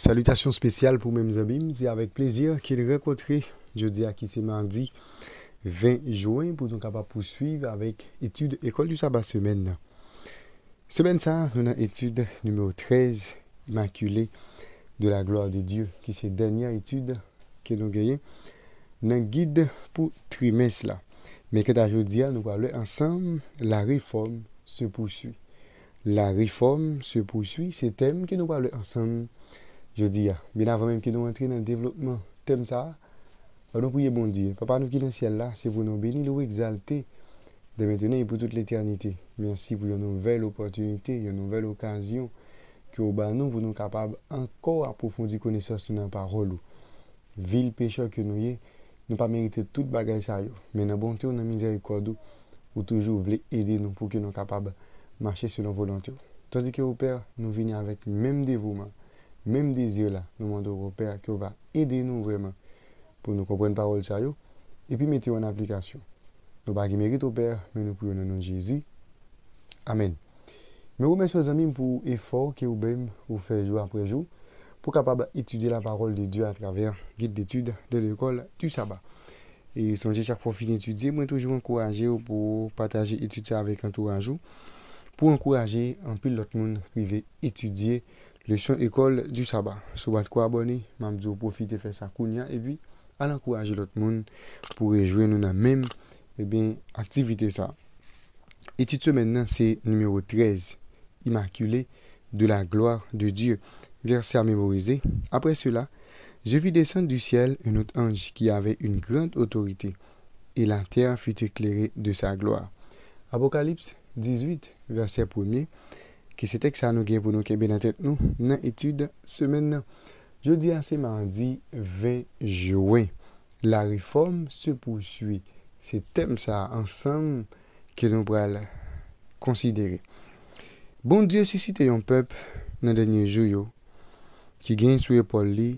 Salutations spéciales pour mes amis. C'est avec plaisir qu'il rencontrer jeudi à qui c'est mardi 20 juin pour donc capable poursuivre avec étude école du sabbat semaine. Semaine ça, nous avons étude numéro 13 immaculée de la gloire de Dieu qui c'est dernière étude que nous avons dans guide pour trimestre là. Mais que aujourd'hui nous parlons ensemble la réforme se poursuit. La réforme se poursuit, c'est thème que nous parlons ensemble je dis ah, avant même que nous nous dans le le développement, thème ça, alors bah, nous bon dire, Papa dans dans le ciel là, si vous nous bénissez de maintenant et pour toute l'éternité. Merci pour une nouvelle opportunité, une nouvelle occasion que au oh, bas nous, vous nous capables encore approfondir connaissance de la parole. Ville pécheur que nous sommes, nous pas mérité toute bagaille ça mais dans bonté ou dans miséricorde ou toujours voulez aider nous pour que nous capables marcher selon volonté. Tandis que oh, Père, nous venons avec même dévouement même désir là. Nous demandons au Père qu'il va aider nous vraiment pour nous comprendre parole ça et puis mettre en application. Nous pas mérite au Père, mais nous prions au nom de Jésus. Amen. Mais remercie mes amis pour l'effort que vous faites jour après jour pour capable étudier la parole de Dieu à travers guide d'études de l'école du sabbat. Et songez chaque fois fin d'étudier, moi toujours encourager pour partager étudier avec un tour à jour pour encourager un peu l'autre monde qui veut étudier Leçon école du sabbat. Sobat quoi abonner, profitez profite faire ça et puis à encourager l'autre monde pour rejoindre nous dans même Et eh bien activité ça. titre maintenant c'est numéro 13 Immaculé de la gloire de Dieu. Verset à mémoriser. Après cela, je vis descendre du ciel un autre ange qui avait une grande autorité et la terre fut éclairée de sa gloire. Apocalypse 18 verset 1 er Ki setek sa nou gen pou nou kebe nan tet nou nan etude semen nan. Jodi ase mandi 20 Jouen. La reforme se poussui. Se tem sa ansam ke nou pral konsidere. Bon diyo susite yon pep nan denye Jouyo. Ki gen souye pol li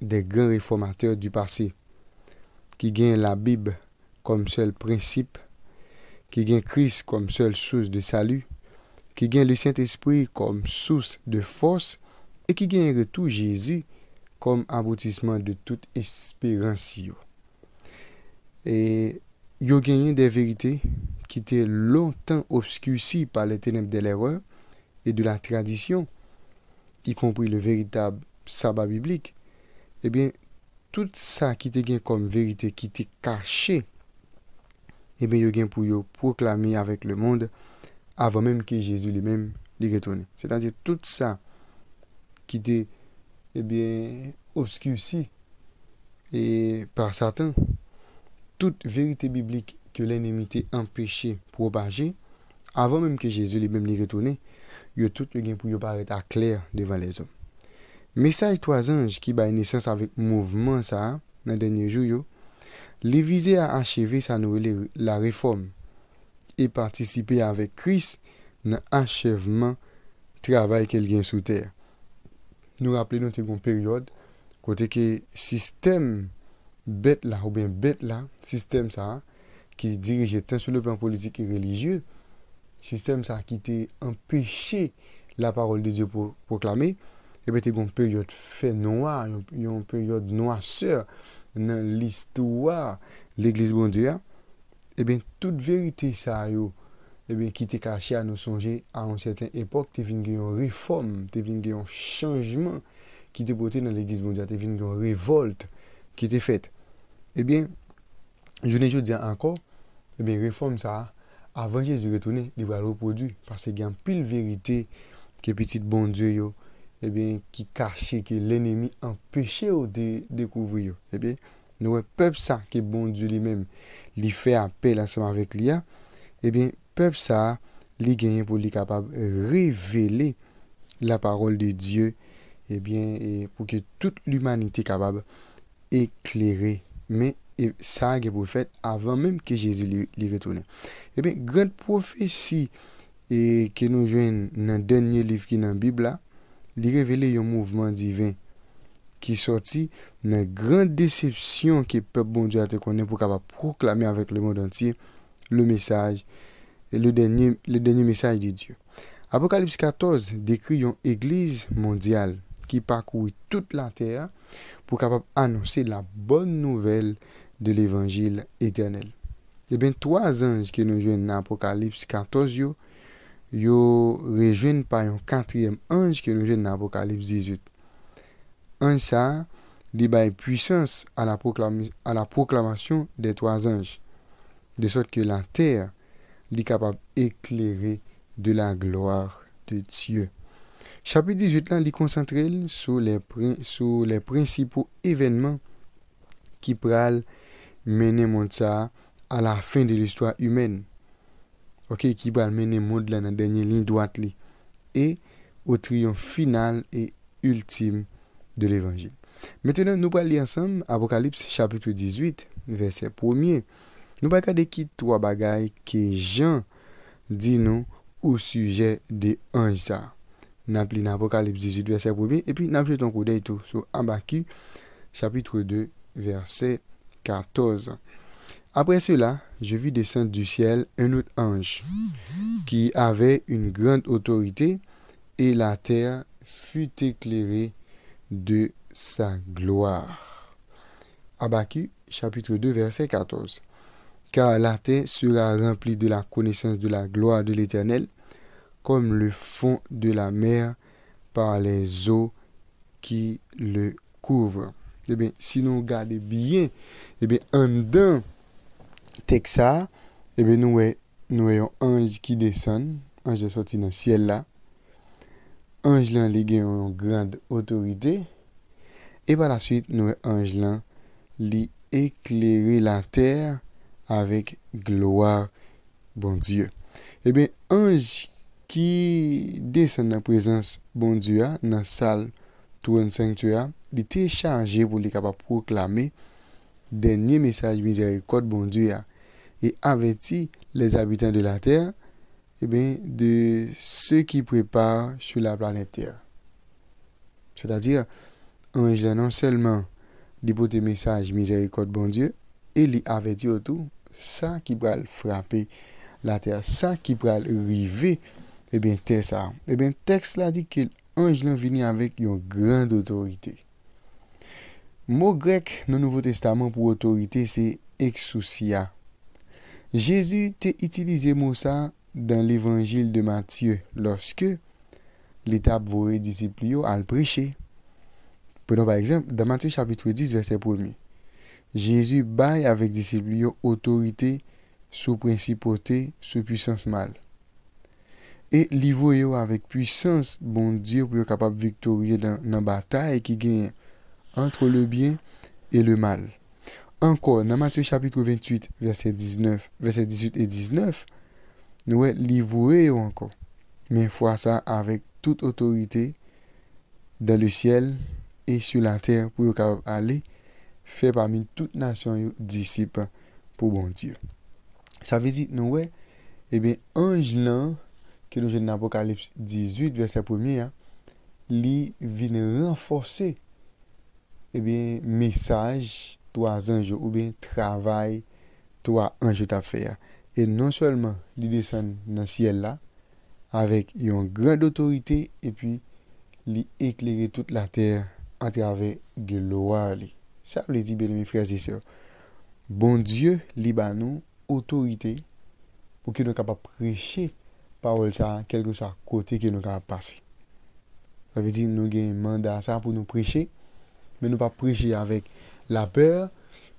de gen reformateur du pase. Ki gen la bib kom sel prinsip. Ki gen kris kom sel sous de salu. ki gen le sènt espri kom sous de fòs e ki gen re tou Jésus kom abotisman de tout espéransi yo. E yo gen yon de verite ki te lontan obskursi pa le ténèm de l'erreur e de la tradisyon y kompri le veritab sabab biblik. E ben tout sa ki te gen kom verite ki te kache e ben yo gen pou yo proklami avèk le moun de avant mèm ke Jésus li mèm li retourne. C'est-à-dire, tout sa ki te, eh bien, obscur si, et par satan, tout verite biblik ke l'ennemi te empêche propage, avant mèm ke Jésus li mèm li retourne, yo tout yon gen pou yo parèd ak lèr devan lè zon. Mesay toazanj ki bay nesans avèk mouvman sa, nan denye jou yo, li vize a ancheve sa nou lè la reforme. e partisipe avek Kris nan achevman travay kel gen sou ter nou rappele nou te goun peryode kote ke sistem bet la ou ben bet la sistem sa ki dirije tan sou le plan politik e religye sistem sa ki te empeshe la parol de Diyo proklame, ebe te goun peryode fe noua, yon peryode noua seur nan listoua l'Eglise Bondi ya E eh ben, tout verite sa yo, e ben, ki te kache a nou sonje a an certain epok, te vin gen yon reform, te vin gen yon chanjman ki te bote nan l'Eglise mondiale, te vin gen yon revolte ki te fete. E ben, jounen jo diyan ankor, e ben, reform sa a, avan jesu retoune, li ba lo produ, parce gen pil verite ke petit bondye yo, e eh ben, ki kache ke l'enemi an peche yo dekouvri eh yo, e ben. Nou e pep sa ke bon Dieu li men li fe apel asan avèk li a, e ben pep sa li genye pou li kapab revele la parol de Dieu, e ben e pou ke tout l'humanite kapab eklere, men e sa ge pou fet avan menm ke Jezou li retounen. E ben gred profesi e ke nou jwen nan denye liv ki nan bibla, li revele yon mouvman divin ki sorti, nan gran decepsyon ki pep bon diya te konen pou kapap proklami avèk le moun dantir le mesaj, le denye mesaj di Diyo. Apokalips 14 dekri yon eglise mondial ki pakoui tout la tèra pou kapap annonsi la bon nouvel de l'Evangil Eternel. Yon eh ben 3 anj ki nou jwen nan Apokalips 14 yo, yo rejwen pa yon 4e anj ki nou jwen nan Apokalips 18. Anj sa... li baye puysans an la proklamasyon de 3 anj de sot ke la ter li kapab ekleri de la gloar de Diyo chapit 18 lan li konsantre sou le prinsipou evenman ki pral mene moun sa a la fin de l'istwa humen ki pral mene moun la nan denye lin doat li e o triyon final e ultim de l'Evangil Mètènen nou pa li ansèm apokalips chapitre 18 versè premier. Nou pa li kade ki 3 bagay ki jan di nou ou sujè de anj sa. Na pli nan apokalips 18 versè premier. E pi nan pli ton kodey to sou ambaki chapitre 2 versè 14. Apre cela, je vi desèn du sèl en out anj. Ki avè yon grand otorite. E la tèr füt eklerè de anj. sa gloire. Habacuc chapitre 2 verset 14. Car la terre sera remplie de la connaissance de la gloire de l'Éternel, comme le fond de la mer par les eaux qui le couvrent. Eh bien, si nous regardons bien, eh bien, en dedans, Texas, eh bien, nous voyons un ange qui descend, ange sorti dans le ciel là. Ange là, il a une grande autorité. e pa la suite nou e anj lan li ekleri la ter avek gloar bon Diyo. E ben, anj ki desen nan prezans bon Diyo nan sal tou an sanktyo li te chanje pou li kapa proklame denye mesaj mizere kote bon Diyo e aveti les abitan de la ter, e ben, de se ki prepa chou la planet ter. Se ta dire, Anj la nan selman li poti mesaj mizerikot bon die, e li ave di otou, sa ki pral frape la ter, sa ki pral rive, e ben te sa. E ben tekst la di ke l'anj la vini avek yon grand otorite. Mo grek nan Nouveau Testament pou otorite se eksousia. Jezu te itilize mo sa dan levangil de Matieu loske l'etap vore disiplio al preche. Prenons par exemple, dans Matthieu chapitre 10, verset 1. Jésus baille avec disciples autorité sous principauté, sous puissance mal. Et livre avec puissance, bon Dieu, pour être capable victorieux dans la bataille qui gagne entre le bien et le mal. Encore, dans Matthieu chapitre 28, verset 19, verset 18 et 19, nous livre encore. Mais fois ça avec toute autorité dans le ciel e sou la ter pou yo kabab ale fe pa min tout nasyon yo disip pou bon diyo sa ve di nou we e eh ben anj nan ke nou jen apokalips 18 verset 1 li vine renfose e eh ben mesaj to a zanj ou ben travay to a anj yo ta fe e non solman li desen nan siel la avek yon grad otorite e pi li ekleri tout la ter an travè gè lowa li. Sa ap lè di bè lè mè frèz di sè. Bon djè li bè nou otorite pou kè nou kapap preche pa wol sa kelkè sa kote kè nou kapap pase. Sa vè di nou gen manda sa pou nou preche, mè nou pa preche avèk la pèr,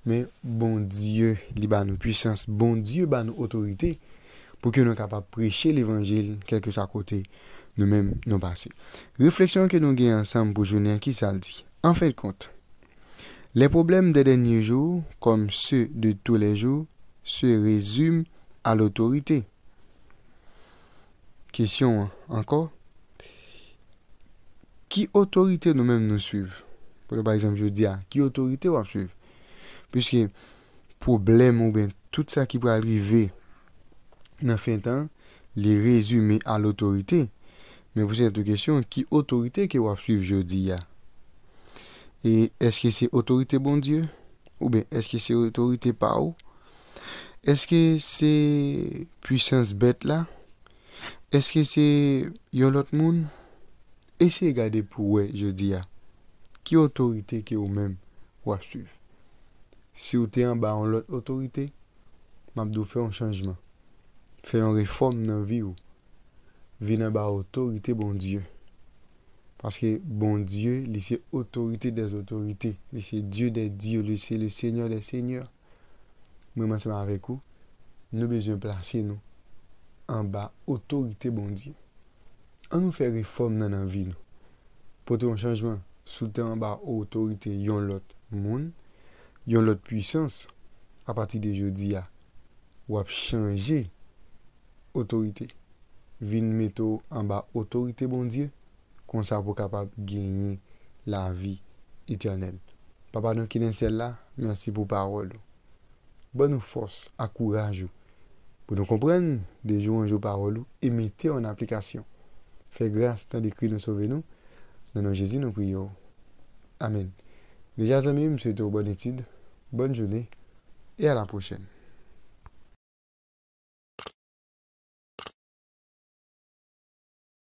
mè bon djè li bè nou puissance, bon djè bè nou otorite pou ke nou kapap preche l'Evangel, kelke sa kote nou men nou basi. Refleksyon ke nou gen ansam pou jounen, ki sa l di? An fèl kont, le probleme de denye jou, kom se de tou le jou, se rezume a l otorite. Kesyon anko, ki otorite nou men nou suiv? Pou de par exemple, ki otorite wap suiv? Piske problem ou ben, tout sa ki pou alrive, nan fin tan, li rezume a l'autorite. Men pou sè tou kesyon, ki otorite ke wap suiv jodi ya? E, eske se otorite bon die? Ou ben, eske se otorite pa ou? Eske se pwisans bet la? Eske se yon lot moun? Ese gade pou we jodi ya? Ki otorite ke ou men wap suiv? Se ou te an ba an lot otorite, map do fè an chanjman. Fè yon reform nan vi ou Vi nan ba otorite bon Diyo Paske bon Diyo Li se otorite des otorite Li se Diyo des Diyo Li se le Senyor des Senyor Mwenman seman avèk ou Nou bezyon plasye nou An ba otorite bon Diyo An nou fè reform nan nan vi nou Potè yon chanjman Soutè an ba otorite yon lot moun Yon lot pwisans A pati de jodi ya Ou ap chanje autorité. Vin metto en bas autorité, bon Dieu. Qu'on ça pour capable de gagner la vie éternelle. Papa, nous qui dans celle-là, merci pour parole. Bonne force, à courage. Pour nous comprendre, de jour en jours parole, et mettez en application. Fais grâce, tant d'écrit, nous sauver nous. Dans nos Jésus, nous prions. Amen. Déjà, amis, souhaite une bonne étude, bonne journée, et à la prochaine.